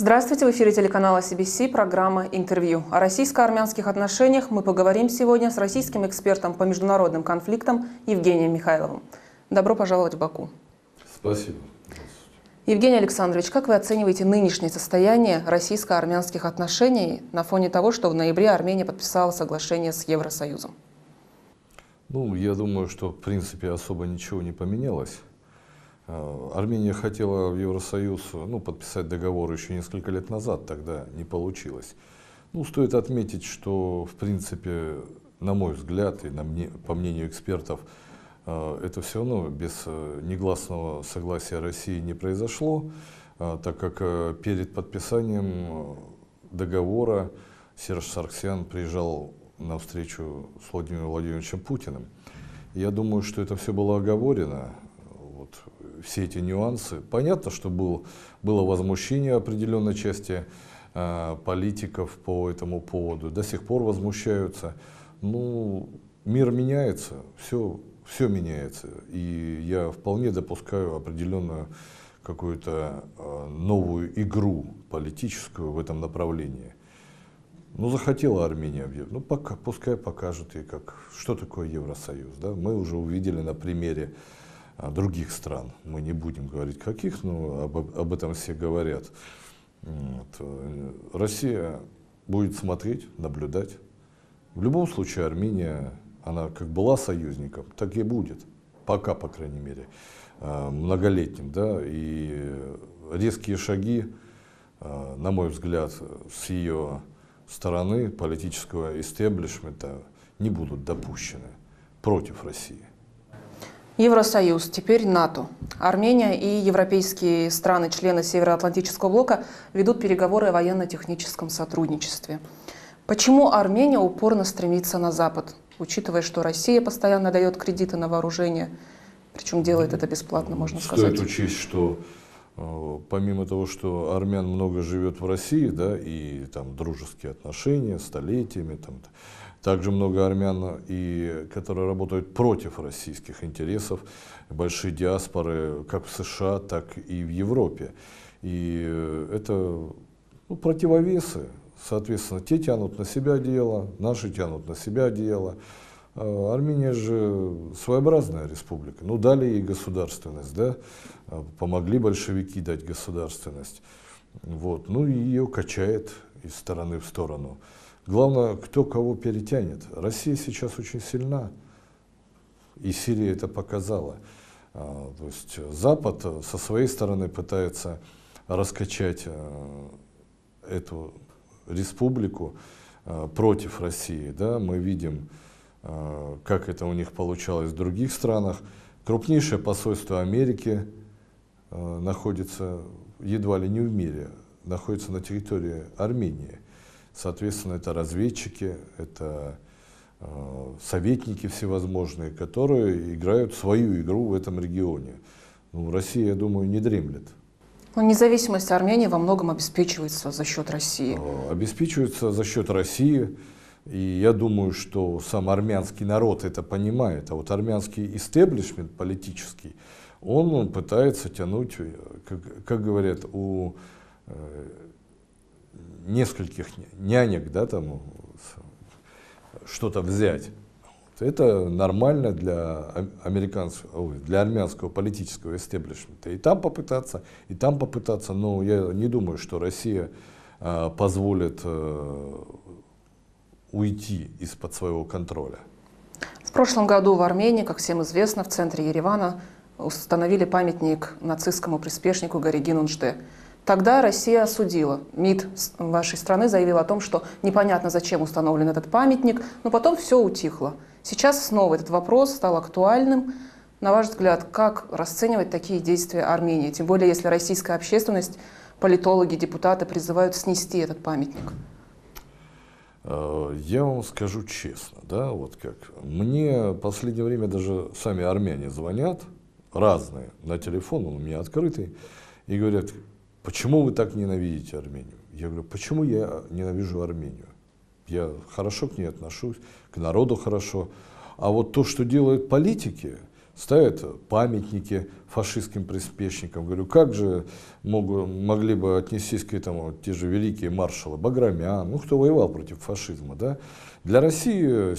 Здравствуйте, в эфире телеканала CBC, программа «Интервью». О российско-армянских отношениях мы поговорим сегодня с российским экспертом по международным конфликтам Евгением Михайловым. Добро пожаловать в Баку. Спасибо. Евгений Александрович, как вы оцениваете нынешнее состояние российско-армянских отношений на фоне того, что в ноябре Армения подписала соглашение с Евросоюзом? Ну, я думаю, что в принципе особо ничего не поменялось. Э, Армения хотела в Евросоюз ну, подписать договор еще несколько лет назад, тогда не получилось. Ну, стоит отметить, что, в принципе, на мой взгляд и на мне, по мнению экспертов, э, это все равно без э, негласного согласия России не произошло, так как перед подписанием договора Серж Сарксян приезжал на встречу с Владимиром Владимировичем Путиным. Я думаю, что это все было оговорено, все эти нюансы. Понятно, что был, было возмущение определенной части э, политиков по этому поводу. До сих пор возмущаются. Ну, мир меняется, все, все меняется. И я вполне допускаю определенную какую-то э, новую игру политическую в этом направлении. Ну, захотела Армения объявить. Ну, пока, пускай покажут ей, как, что такое Евросоюз. Да? Мы уже увидели на примере других стран. Мы не будем говорить каких, но об, об этом все говорят. Вот. Э, Россия будет смотреть, наблюдать. В любом случае Армения, она как была союзником, так и будет. Пока, по крайней мере, э, многолетним. Да? И резкие шаги, э, на мой взгляд, с ее стороны политического истеблишмента не будут допущены против России. Евросоюз, теперь НАТО. Армения и европейские страны, члены Североатлантического блока, ведут переговоры о военно-техническом сотрудничестве. Почему Армения упорно стремится на Запад, учитывая, что Россия постоянно дает кредиты на вооружение, причем делает это бесплатно, можно Стоит сказать? Стоит учесть, что э, помимо того, что армян много живет в России, да, и там дружеские отношения, столетиями, там, также много армян, и, которые работают против российских интересов, большие диаспоры как в США, так и в Европе. И э, это ну, противовесы. Соответственно, те тянут на себя дело, наши тянут на себя дело. А Армения же своеобразная республика. Ну, дали ей государственность, да? А помогли большевики дать государственность. Вот. Ну, и ее качает из стороны в сторону. Главное, кто кого перетянет. Россия сейчас очень сильна, и Сирия это показала. А, то есть Запад э, со своей стороны пытается раскачать э, эту республику э, против России. Да? Мы видим, как это у них получалось в других странах. Крупнейшее посольство Америки находится едва ли не в мире, находится на территории Армении. Соответственно, это разведчики, это э, советники всевозможные, которые играют свою игру в этом регионе. Ну, Россия, я думаю, не дремлет. Но ну, независимость Армении во многом обеспечивается за счет России. Э, обеспечивается за счет России. И я думаю, что сам армянский народ это понимает. А вот армянский истеблишмент политический, он пытается тянуть, э, как, как говорят, у нескольких нянек, да, там, что-то взять. Это нормально для, американского, для армянского политического истеблишмента. И там попытаться, и там попытаться, но я не думаю, что Россия а, позволит э, уйти из-под своего контроля. В прошлом году в Армении, как всем известно, в центре Еревана установили памятник нацистскому приспешнику Горегину Нжде. Тогда Россия осудила. МИД вашей страны заявил о том, что непонятно, зачем установлен этот памятник, но потом все утихло. Сейчас снова этот вопрос стал актуальным. На ваш взгляд, как расценивать такие действия Армении, тем более если российская общественность, политологи, депутаты призывают снести этот памятник? Э, я вам скажу честно, да, вот как. Мне в последнее время даже сами армяне звонят, разные, на телефон, он у меня открытый, и говорят, почему вы так ненавидите Армению? Я говорю, почему я ненавижу Армению? Я хорошо к ней отношусь, к народу хорошо. А вот то, что делают политики, ставят памятники фашистским приспешникам. Говорю, как же могут, могли бы отнестись к этому те же великие маршалы Баграмян, ну, кто воевал против фашизма, да? Для России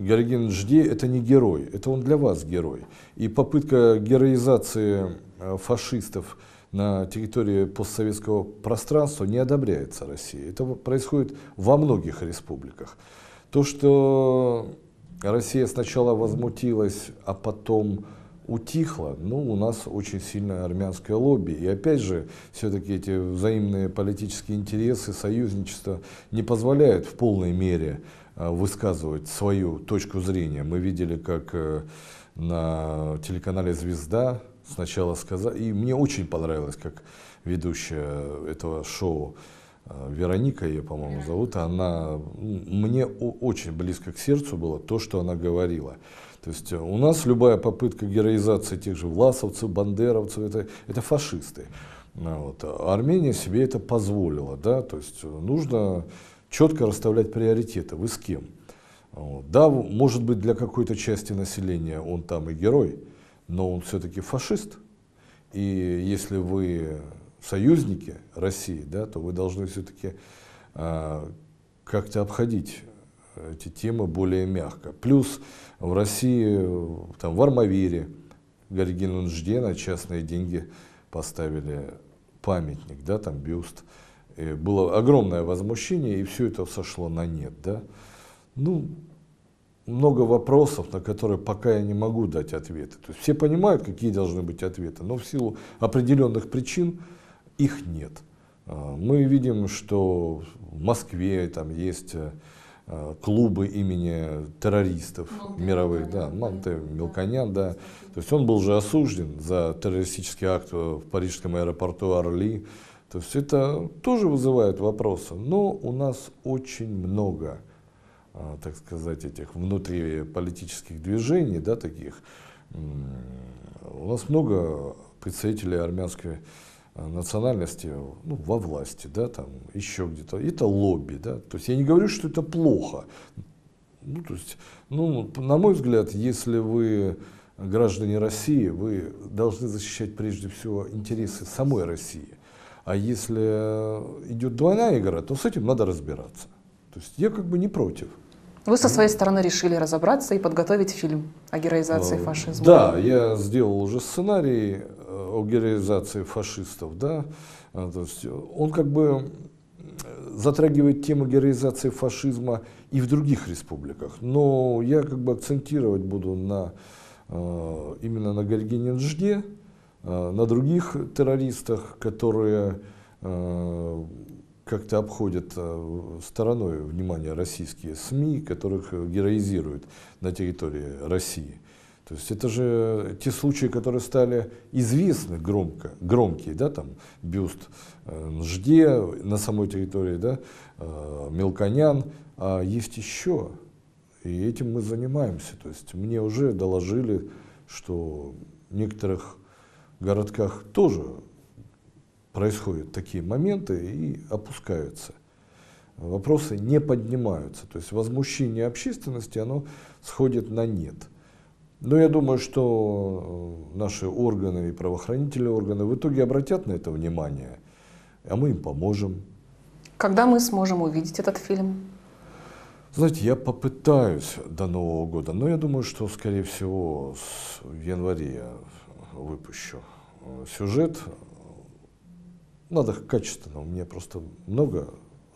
Горгин Жди – это не герой, это он для вас герой. И попытка героизации э, фашистов – на территории постсоветского пространства не одобряется Россией. Это происходит во многих республиках. То, что Россия сначала возмутилась, а потом утихла, ну, у нас очень сильное армянское лобби. И опять же, все-таки эти взаимные политические интересы, союзничество не позволяют в полной мере э, высказывать свою точку зрения. Мы видели, как э, на телеканале «Звезда» сначала сказать. И мне очень понравилось, как ведущая этого шоу э, Вероника, ее, по-моему, зовут, она мне очень близко к сердцу было то, что она говорила. То есть э, у нас любая попытка героизации тех же власовцев, бандеровцев, это, это фашисты. А вот. Э, Армения себе это позволила, да, то есть нужно четко расставлять приоритеты, вы с кем. Вот. Да, может быть, для какой-то части населения он там и герой, но он все-таки фашист. И если вы союзники России, да, то вы должны все-таки а, как-то обходить эти темы более мягко. Плюс в России, там, в Армавире, Горгину Нжде частные деньги поставили памятник, да, там бюст. И было огромное возмущение, и все это сошло на нет, да. Ну, много вопросов, на которые пока я не могу дать ответы. То есть все понимают, какие должны быть ответы, но в силу определенных причин их нет. А, мы видим, что в Москве там есть э, клубы имени террористов Монте, мировых, да, Манте Мелконян, да. То есть он был же осужден за террористический акт в парижском аэропорту Орли. То есть это тоже вызывает вопросы, но у нас очень много а, так сказать, этих внутриполитических движений, да, таких, у нас много представителей армянской а, национальности ну, во власти, да, там еще где-то. Это лобби, да. То есть я не говорю, что это плохо. Ну, то есть, ну, на мой взгляд, если вы граждане России, вы должны защищать прежде всего интересы самой России. А если э, идет двойная игра, то с этим надо разбираться. То есть я как бы не против. Вы со своей стороны решили разобраться и подготовить фильм о героизации э, фашизма. Да, я сделал уже сценарий э, о героизации фашистов, да. Э, то есть он как бы затрагивает тему героизации фашизма и в других республиках. Но я как бы акцентировать буду на, именно на Гальгининжде, на других террористах, которые как-то обходят э, стороной внимание российские СМИ, которых э, героизируют на территории России. То есть это же э, те случаи, которые стали известны громко, громкие, да, там бюст Жде на самой территории, да, Мелконян, а есть еще, и этим мы занимаемся. То есть мне уже доложили, что в некоторых городках тоже происходят такие моменты и опускаются. Вопросы не поднимаются. То есть возмущение общественности, оно сходит на нет. Но я думаю, что э, наши органы и правоохранительные органы в итоге обратят на это внимание, а мы им поможем. Когда мы сможем увидеть этот фильм? Знаете, я попытаюсь до Нового года, но я думаю, что, скорее всего, в январе выпущу э, сюжет надо качественно. У меня просто много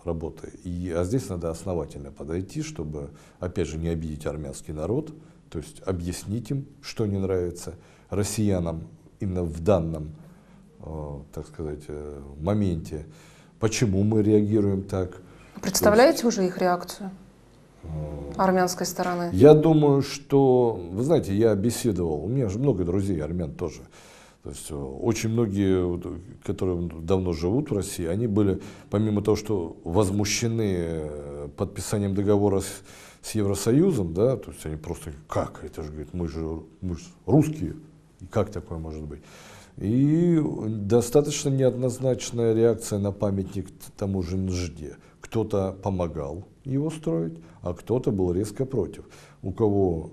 работы. И, а здесь надо основательно подойти, чтобы, опять же, не обидеть армянский народ, то есть объяснить им, что не нравится россиянам именно в данном, э, так сказать, э, моменте, почему мы реагируем так. Представляете есть, уже их реакцию? Э, армянской стороны. Я думаю, что, вы знаете, я беседовал, у меня же много друзей армян тоже. То есть э, очень многие, которые давно живут в России, они были, помимо того, что возмущены э, подписанием договора с, с Евросоюзом, да, то есть они просто, как, это же, говорит, мы же, мы же русские, как такое может быть? И достаточно неоднозначная реакция на памятник тому же Нжде. Кто-то помогал его строить, а кто-то был резко против. У кого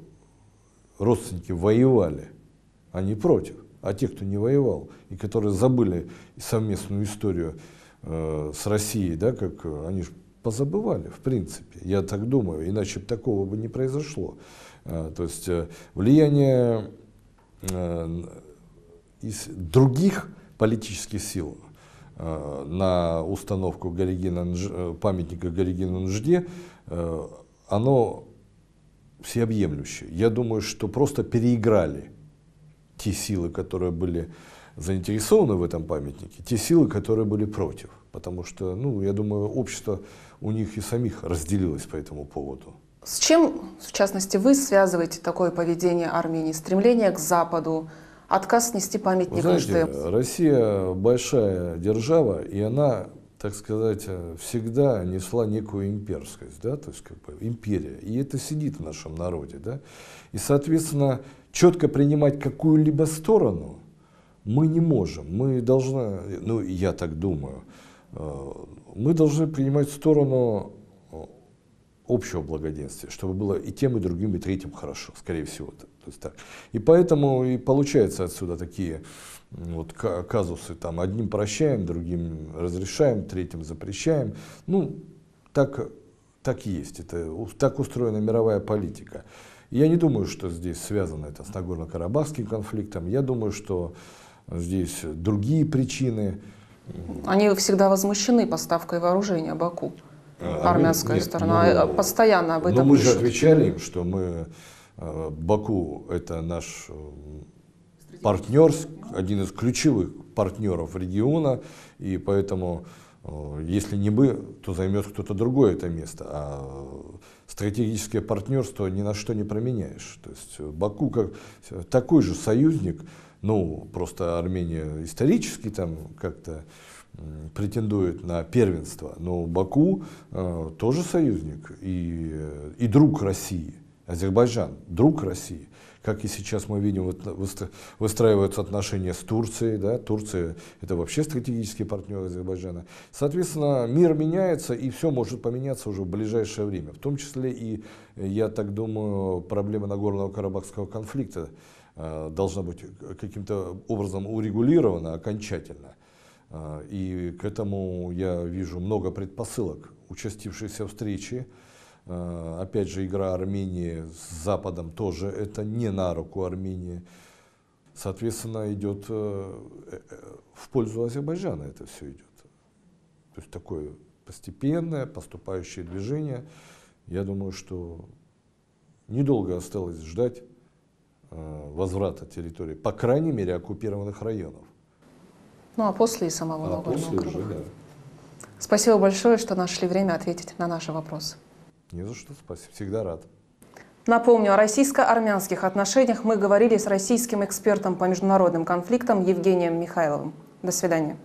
родственники воевали, они против а те, кто не воевал, и которые забыли совместную историю э, с Россией, да, как э, они же позабывали, в принципе, я так думаю, иначе бы такого бы не произошло. Э, то есть э, влияние э, из других политических сил э, на установку Горигина, э, памятника Горигину Нжде, э, оно всеобъемлющее. Я думаю, что просто переиграли те силы, которые были заинтересованы в этом памятнике, те силы, которые были против. Потому что, ну, я думаю, общество у них и самих разделилось по этому поводу. С чем, в частности, вы связываете такое поведение Армении? Стремление к Западу, отказ снести памятник Вы знаете, Россия большая держава, и она так сказать, э, всегда несла некую имперскость, да, то есть как бы империя. И это сидит в нашем народе, да. И, соответственно, четко принимать какую-либо сторону мы не можем. Мы должны, ну, я так думаю, э, мы должны принимать сторону э, общего благоденствия, чтобы было и тем, и другим, и третьим хорошо, скорее всего. То есть так. И поэтому и получаются отсюда такие вот казусы там одним прощаем, другим разрешаем, третьим запрещаем. Ну, так, так есть, это, так устроена мировая политика. Я не думаю, что здесь связано это с Нагорно-Карабахским конфликтом. Я думаю, что здесь другие причины. Они всегда возмущены поставкой вооружения Баку. А ну, армянская нет, сторона ну, э, постоянно об этом Но мы пишут. же отвечали им, что мы э, Баку это наш э, партнер, один из ключевых партнеров региона, и поэтому, э, если не мы, то займет кто-то другой это место. А стратегическое партнерство ни на что не променяешь. То есть Баку как такой же союзник, ну, просто Армения исторически там как-то претендует на первенство, но Баку э, тоже союзник и, э, и друг России. Азербайджан, друг России, как и сейчас мы видим, выстраиваются отношения с Турцией. Да? Турция – это вообще стратегический партнер Азербайджана. Соответственно, мир меняется, и все может поменяться уже в ближайшее время. В том числе и, я так думаю, проблема Нагорного Карабахского конфликта э, должна быть каким-то образом урегулирована окончательно. Э, и к этому я вижу много предпосылок участившейся встречи Э, опять же, игра Армении с Западом тоже это не на руку Армении. Соответственно, идет э, э, в пользу Азербайджана это все идет. То есть такое постепенное, поступающее движение. Я думаю, что недолго осталось ждать возврата территории, по крайней мере, оккупированных районов. Ну а после и самого а Нагорного Крыма. Да. Спасибо большое, что нашли время ответить на наши вопросы. Не за что, спасибо. Всегда рад. Напомню, о российско-армянских отношениях мы говорили с российским экспертом по международным конфликтам Евгением Михайловым. До свидания.